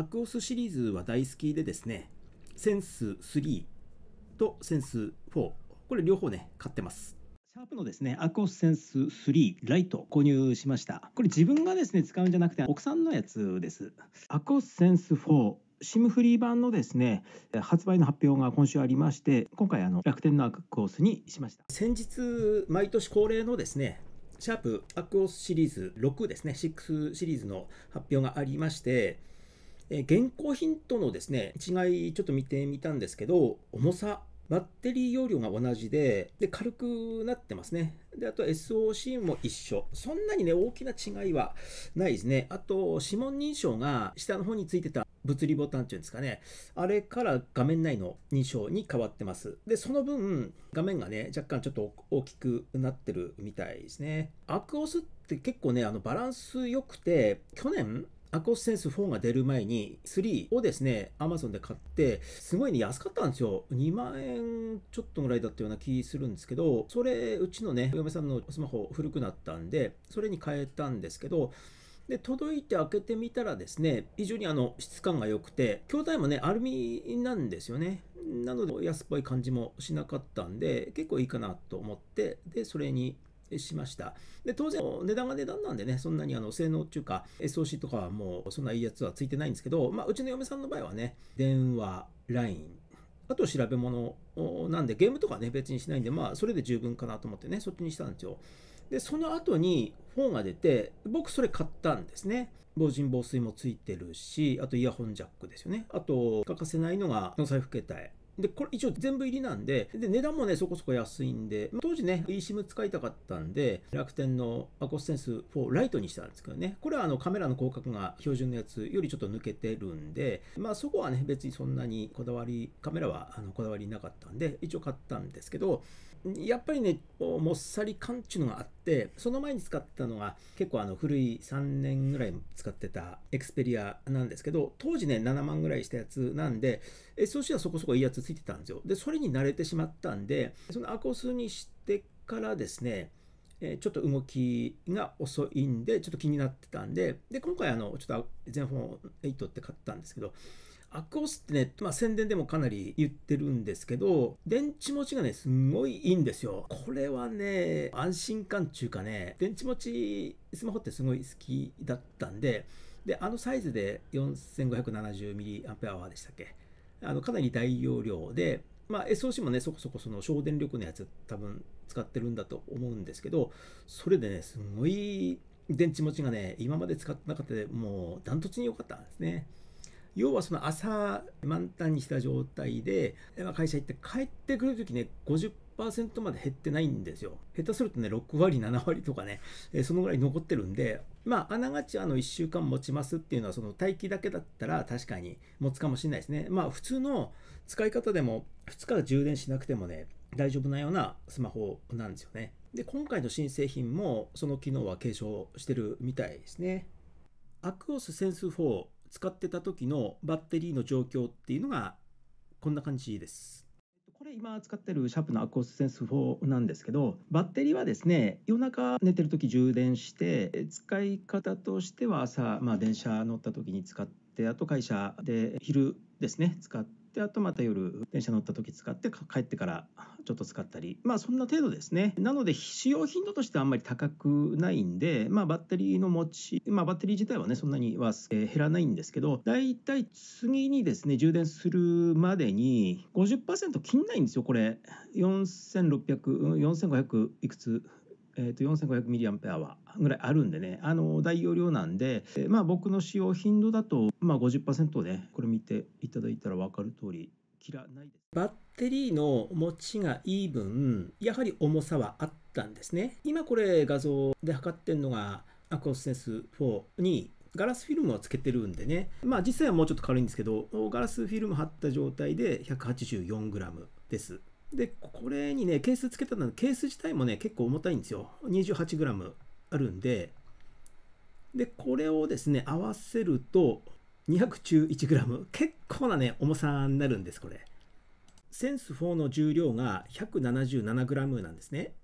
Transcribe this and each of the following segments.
アクオスシリーズは大好きでですね、センス3とセンス4、これ両方ね、買ってます。シャープのですね、アクオスセンス3ライト購入しました。これ自分がですね、使うんじゃなくて、奥さんのやつです。アクオスセンス4、SIM フリー版のですね発売の発表が今週ありまして今回あの楽天のアクオスにしました先日毎年恒例のですねシャープアクオスシリーズ6ですね6シリーズの発表がありましてえー、現行品とのですね、違いちょっと見てみたんですけど、重さ、バッテリー容量が同じで、で、軽くなってますね。で、あと SOC も一緒。そんなにね、大きな違いはないですね。あと、指紋認証が下の方についてた物理ボタンっていうんですかね。あれから画面内の認証に変わってます。で、その分、画面がね、若干ちょっと大きくなってるみたいですね。アクオスって結構ね、あの、バランス良くて、去年、アコースセンス4が出る前に3をですね、アマゾンで買って、すごいね、安かったんですよ。2万円ちょっとぐらいだったような気するんですけど、それ、うちのね、嫁さんのスマホ古くなったんで、それに変えたんですけど、で、届いて開けてみたらですね、非常にあの質感が良くて、筐体もね、アルミなんですよね。なので、安っぽい感じもしなかったんで、結構いいかなと思って、で、それにしました。で当然、値段が値段なんでね、そんなにあの性能っていうか、SOC とかはもうそんないいやつはついてないんですけど、まあ、うちの嫁さんの場合はね、電話、LINE、あと調べ物なんで、ゲームとかね、別にしないんで、まあ、それで十分かなと思ってね、そっちにしたんですよ。で、その後に本が出て、僕それ買ったんですね。防塵防水もついてるし、あとイヤホンジャックですよね。あと、欠かせないのが、の財布携帯。で、これ一応全部入りなんで、で、値段もね、そこそこ安いんで、まあ、当時ね、eSIM 使いたかったんで、楽天のアコスセンス4ライトにしたんですけどね、これはあのカメラの広角が標準のやつよりちょっと抜けてるんで、まあそこはね、別にそんなにこだわり、カメラはあのこだわりなかったんで、一応買ったんですけど、やっぱりね、もっさり感っていうのがあって、その前に使ったのが、結構あの古い3年ぐらい使ってたエクスペリアなんですけど、当時ね、7万ぐらいしたやつなんで、SOC はそこそこいいやつついてたんですよ。で、それに慣れてしまったんで、そのアコスにしてからですね、ちょっと動きが遅いんで、ちょっと気になってたんで、で、今回あの、ちょっと全本8って買ったんですけど、アクオスってね、まあ、宣伝でもかなり言ってるんですけど、電池持ちがね、すんごいいいんですよ。これはね、安心感ていうかね、電池持ち、スマホってすごい好きだったんで、で、あのサイズで 4570mAh でしたっけあのかなり大容量で、まあ、SOC もね、そこそこその省電力のやつ多分使ってるんだと思うんですけど、それでね、すごい電池持ちがね、今まで使ってなかったでもうダントツに良かったんですね。要はその朝満タンにした状態で、ま会社行って帰ってくるときね50%まで減ってないんですよ下手するとね6割7割とかね、えそのぐらい残ってるんでまあ、あながちあの1週間持ちますっていうのは、その待機だけだったら確かに持つかもしれないですね。まあ、普通の使い方でも、2日充電しなくてもね、大丈夫なようなスマホなんですよね。で、今回の新製品もその機能は継承してるみたいですね。アクオスセンス4使ってた時のバッテリーの状況っていうのがこんな感じです。これ今使ってるシャープのアクオスセンス4なんですけどバッテリーはですね夜中寝てる時充電して使い方としては朝、まあ、電車乗った時に使ってあと会社で昼ですね使って。であとまた夜電車乗った時使って帰ってからちょっと使ったりまあそんな程度ですねなので使用頻度としてはあんまり高くないんでまあバッテリーの持ちまあバッテリー自体はねそんなには減らないんですけどだいたい次にですね充電するまでに50%切んないんですよこれ46004500いくつえー、と 4500mAh ぐらいあるんでねあの大容量なんで、えー、まあ、僕の使用頻度だと、まあ50、5ねこれ見ていただいたら分かる通り嫌ないですバッテリーの持ちがいい分やはり重さはあったんですね今これ画像で測ってんのがアクオスセンス4にガラスフィルムをつけてるんでね、まあ実際はもうちょっと軽いんですけど、ガラスフィルム貼った状態で 184g です。で、これにね、ケースつけたのケース自体もね、結構重たいんですよ。28g あるんで、で、これをですね、合わせると 211g。結構なね、重さになるんです、これ。センス4の重量が 177g なんですね。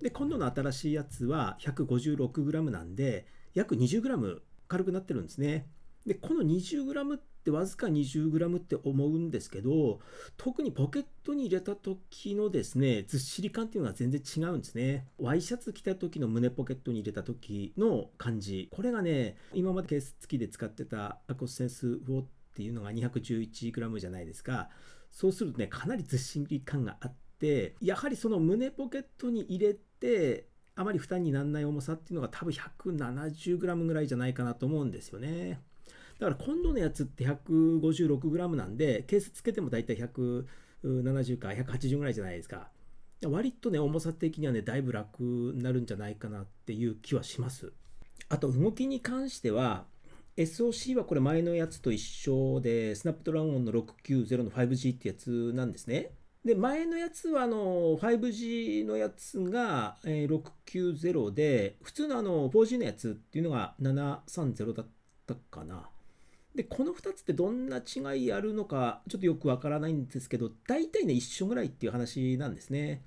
で、今度の新しいやつは 156g なんで、約 20g 軽くなってるんですね。でこの 20g ってわずか 20g って思うんですけど特にポケットに入れた時のですねずっしり感っていうのは全然違うんですねワイシャツ着た時の胸ポケットに入れた時の感じこれがね今までケース付きで使ってたアコスセンスウォっていうのが 211g じゃないですかそうするとねかなりずっしり感があってやはりその胸ポケットに入れてあまり負担にならない重さっていうのが多分 170g ぐらいじゃないかなと思うんですよね。だから今度のやつって 156g なんで、ケースつけても大体170か180ぐらいじゃないですか。割とね、重さ的にはね、だいぶ楽になるんじゃないかなっていう気はします。あと、動きに関しては、SOC はこれ前のやつと一緒で、スナップドラゴンの690の 5G ってやつなんですね。で、前のやつはあの 5G のやつが690で、普通のあの 4G のやつっていうのが730だったかな。で、この2つってどんな違いあるのか、ちょっとよくわからないんですけど、大体ね、一緒ぐらいっていう話なんですね。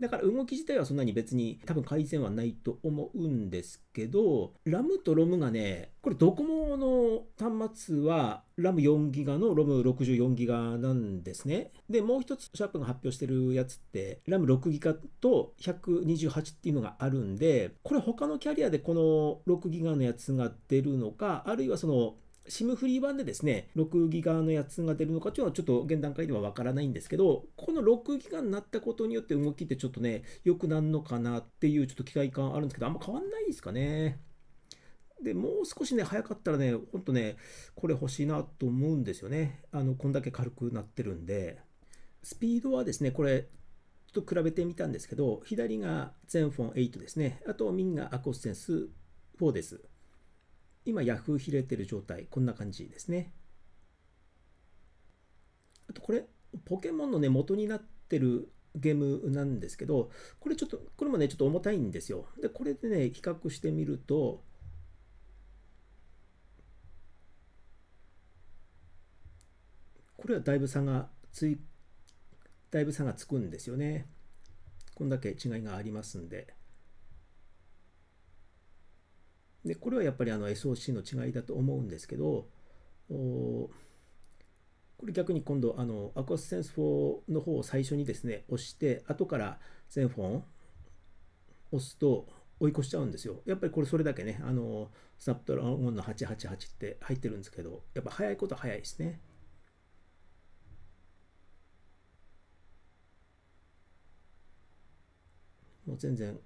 だから動き自体はそんなに別に多分改善はないと思うんですけど、ラムとロムがね、これドコモの端末はラム 4GB のロム 64GB なんですね。で、もう一つシャープが発表してるやつって、ラム 6GB と128っていうのがあるんで、これ他のキャリアでこの6ギガのやつが出るのか、あるいはその SIM フリー版でですね、6ギガのやつが出るのかというのはちょっと現段階ではわからないんですけど、この6ギガになったことによって動きってちょっとね、良くなるのかなっていうちょっと期待感あるんですけど、あんま変わんないですかね。で、もう少しね、早かったらね、ほんとね、これ欲しいなと思うんですよね。あの、こんだけ軽くなってるんで。スピードはですね、これ、と比べてみたんですけど、左がゼンフォン8ですね。あと、右がアコスセンス4です。今 Yahoo 開いてる状態、こんな感じですね。あとこれ、ポケモンのね、元になってるゲームなんですけど、これちょっと、これもね、ちょっと重たいんですよ。で、これでね、比較してみると、これはだいぶ差がつい、だいぶ差がつくんですよね。こんだけ違いがありますんで。でこれはやっぱりあの SOC の違いだと思うんですけどこれ逆に今度あのアクアスセンス4の方を最初にですね押して後から全フォン押すと追い越しちゃうんですよやっぱりこれそれだけねあのスナップドラゴンの888って入ってるんですけどやっぱ早いことは早いですねもう全然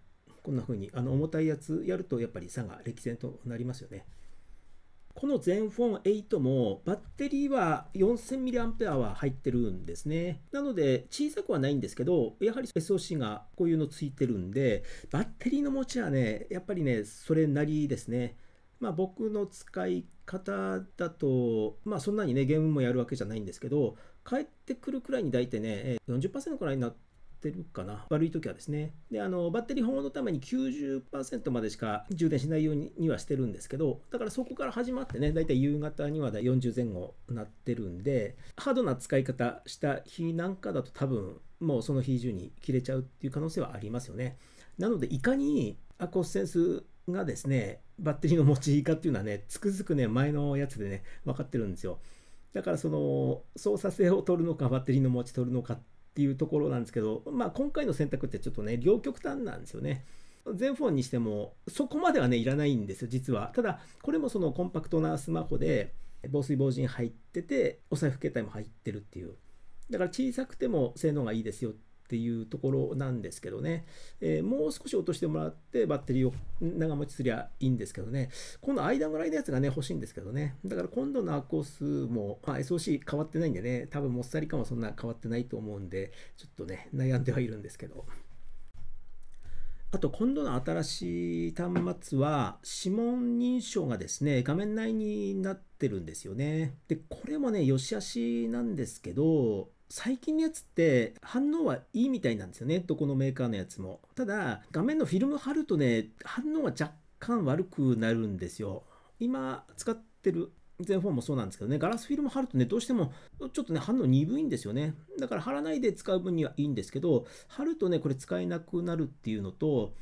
こんな風にあの重たいやつやるとやっぱり差が歴然となりますよね。この全フォン8もバッテリーは 4000mAh は入ってるんですね。なので小さくはないんですけど、やはり SOC がこういうのついてるんで、バッテリーの持ちはね、やっぱりね、それなりですね。まあ僕の使い方だと、まあそんなにね、ゲームもやるわけじゃないんですけど、帰ってくるくらいに大体ね、40%くらいになって、ってるかな。悪い時はですね。で、あの、バッテリー保護のために90%までしか充電しないようにはしてるんですけど、だからそこから始まってね、だいたい夕方には40前後なってるんで、ハードな使い方した日なんかだと多分、もうその日中に切れちゃうっていう可能性はありますよね。なので、いかにアコースセンスがですね、バッテリーの持ちかっていうのはね、つくづくね、前のやつでね、分かってるんですよ。だからその操作性を取るのか、バッテリーの持ち取るのかっっていうところなんですけど、まあ、今回の選択ってちょっとね両極端なんですよね。全フォンにしてもそこまではねいらないんですよ実はただこれもそのコンパクトなスマホで防水防塵入っててお財布携帯も入ってるっていうだから小さくても性能がいいですよっっていうところなんですけどね、えー、もう少し落としてもらってバッテリーを長持ちすりゃいいんですけどね、この間ぐらいのやつがね、欲しいんですけどね、だから今度のアコースも、まあ、SOC 変わってないんでね、多分もっさり感はそんな変わってないと思うんで、ちょっとね、悩んではいるんですけど。あと、今度の新しい端末は、指紋認証がですね、画面内になってるんですよね。で、これもね、良し悪しなんですけど、最近のやつって反応はいいみたいなんですよねどこのメーカーのやつもただ画面のフィルム貼るとね反応は若干悪くなるんですよ今使ってる全フォンもそうなんですけどねガラスフィルム貼るとねどうしてもちょっとね反応鈍いんですよねだから貼らないで使う分にはいいんですけど貼るとねこれ使えなくなるっていうのと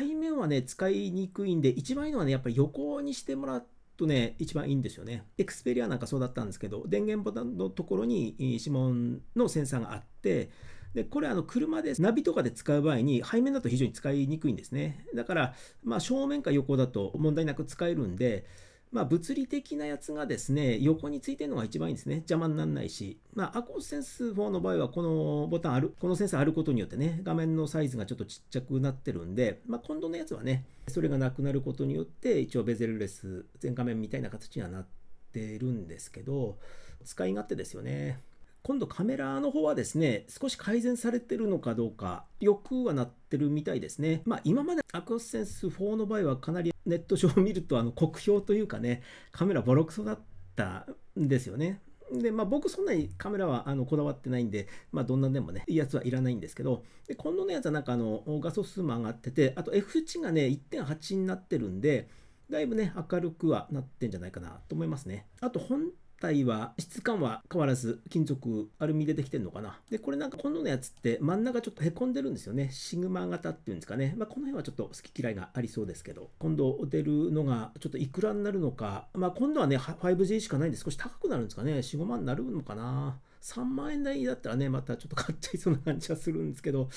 背面はね使いにくいんで一番いいのはねやっぱり横にしてもらってとね、一番いいんですよね。エクスペリアなんかそうだったんですけど、電源ボタンのところに指紋のセンサーがあって、でこれあの車でナビとかで使う場合に背面だと非常に使いにくいんですね。だから、まあ、正面か横だと問題なく使えるんで、まあ、物理的なやつがですね、横についてるのが一番いいんですね。邪魔にならないし。まあ、アコースセンス4の場合は、このボタンある、このセンサーあることによってね、画面のサイズがちょっとちっちゃくなってるんで、まあ、今度のやつはね、それがなくなることによって、一応ベゼルレス、全画面みたいな形にはなってるんですけど、使い勝手ですよね。今度カメラの方はですね、少し改善されてるのかどうか、よくはなってるみたいですね。まあ今までアクオスセンス4の場合はかなりネット上を見るとあの酷評というかね、カメラボロクソだったんですよね。で、まあ僕そんなにカメラはあのこだわってないんで、まあどんなでもね、いいやつはいらないんですけど、で今度のやつはなんかあの画素数も上がってて、あと F 値がね、1.8になってるんで、だいぶね、明るくはなってんじゃないかなと思いますね。あと本体は質感は変わらず金属アルミでできてるのかなでこれなんか今度のやつって真ん中ちょっとへこんでるんですよねシグマ型っていうんですかね、まあ、この辺はちょっと好き嫌いがありそうですけど今度出るのがちょっといくらになるのかまあ今度はね 5G しかないんで少し高くなるんですかね45万になるのかな3万円台だったらねまたちょっと買っちゃいそうな感じはするんですけど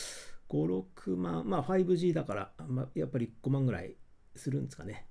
56万まあ 5G だから、まあ、やっぱり5万ぐらいするんですかね